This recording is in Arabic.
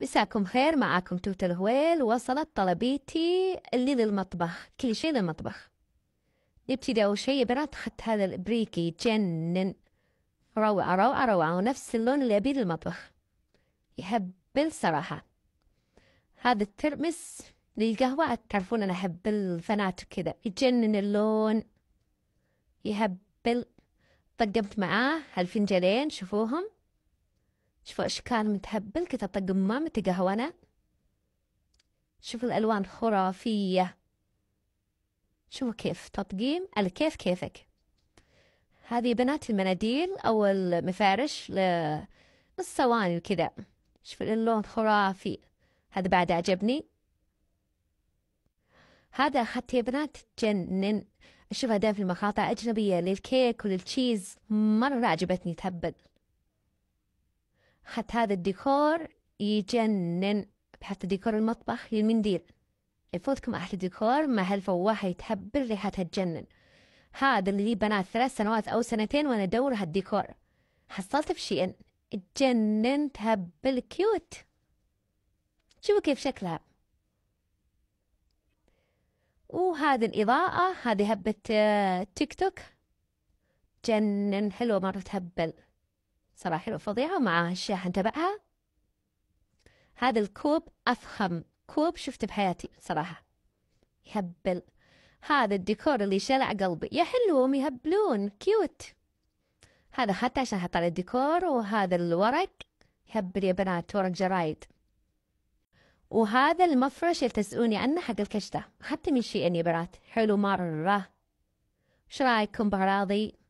مساكم خير معاكم توت الهويل وصلت طلبيتي اللي للمطبخ كل شيء للمطبخ نبتدي أول شيء يا بنات أخذت هذا البريكي جنن روعة روعة روعة ونفس اللون اللي أبيه للمطبخ يهبل صراحة هذا الترمس للقهوة تعرفون أنا أحب الفنات وكذا يجنن اللون يهبل طقمت معاه هالفنجلين شوفوهم شوفوا اشكال متهبل متهبل كتبته قمامة قهونة شوفوا الألوان خرافية شوفوا كيف تطقيم الكيف كيفك هذه بنات المناديل أو المفارش للصواني وكذا شوفوا اللون خرافي هذا بعد عجبني هذا اخذت يا بنات تجنن أشوفها دائما في المقاطع أجنبية للكيك وللتشيز مرة عجبتني تهبل بحث هذا الديكور يجنن حتى ديكور المطبخ للمنديل يفوتكم أحلى ديكور مع هالفواحة يتهبل ريحتها تجنن هذا اللي بنات ثلاث سنوات أو سنتين وأنا أدور هالديكور حصلت في شيء تجنن تهبل كيوت شوفوا كيف شكلها وهذه الإضاءة هذه هبة آه، تيك توك جنن حلوة مرة تهبل صراحة حلوة فظيعة مع الشاحن تبعها هذا الكوب أفخم كوب شفته بحياتي صراحة يهبل هذا الديكور اللي شلع قلبي يا حلوهم يهبلون كيوت هذا حتى عشان حط على الديكور وهذا الورق يهبل يا بنات ورق جرايد وهذا المفرش تسألوني عنه حق الكشتة حتى من شيء يا بنات حلو مرة شو رايكم بأراضي